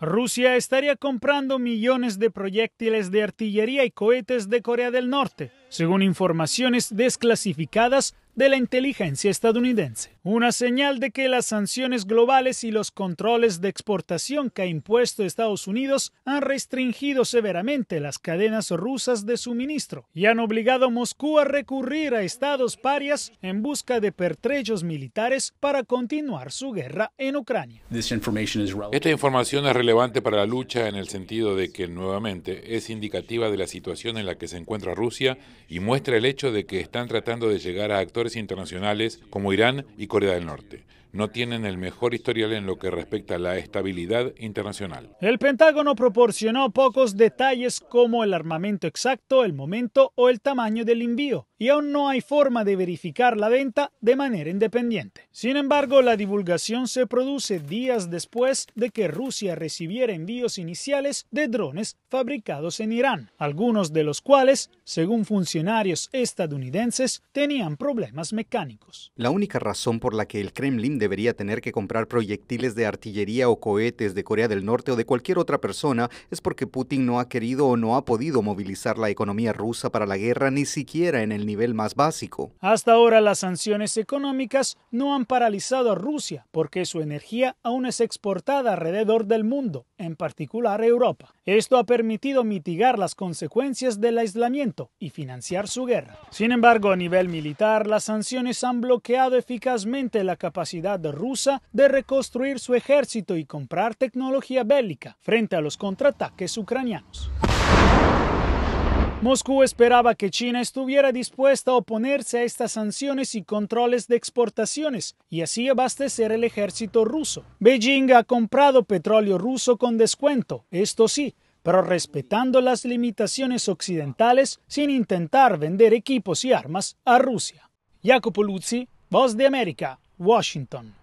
Rusia estaría comprando millones de proyectiles de artillería y cohetes de Corea del Norte, según informaciones desclasificadas de la inteligencia estadounidense, una señal de que las sanciones globales y los controles de exportación que ha impuesto Estados Unidos han restringido severamente las cadenas rusas de suministro y han obligado a Moscú a recurrir a estados parias en busca de pertrellos militares para continuar su guerra en Ucrania. Esta información es relevante para la lucha en el sentido de que, nuevamente, es indicativa de la situación en la que se encuentra Rusia y muestra el hecho de que están tratando de llegar a actores internacionales como Irán y Corea del Norte. No tienen el mejor historial en lo que respecta a la estabilidad internacional. El Pentágono proporcionó pocos detalles como el armamento exacto, el momento o el tamaño del envío, y aún no hay forma de verificar la venta de manera independiente. Sin embargo, la divulgación se produce días después de que Rusia recibiera envíos iniciales de drones fabricados en Irán, algunos de los cuales, según funcionarios estadounidenses, tenían problemas más mecánicos. La única razón por la que el Kremlin debería tener que comprar proyectiles de artillería o cohetes de Corea del Norte o de cualquier otra persona es porque Putin no ha querido o no ha podido movilizar la economía rusa para la guerra ni siquiera en el nivel más básico. Hasta ahora las sanciones económicas no han paralizado a Rusia porque su energía aún es exportada alrededor del mundo, en particular Europa. Esto ha permitido mitigar las consecuencias del aislamiento y financiar su guerra. Sin embargo, a nivel militar, las las sanciones han bloqueado eficazmente la capacidad rusa de reconstruir su ejército y comprar tecnología bélica frente a los contraataques ucranianos. Moscú esperaba que China estuviera dispuesta a oponerse a estas sanciones y controles de exportaciones y así abastecer el ejército ruso. Beijing ha comprado petróleo ruso con descuento, esto sí, pero respetando las limitaciones occidentales sin intentar vender equipos y armas a Rusia. Jacopo Luzzi, Voz de America, Washington.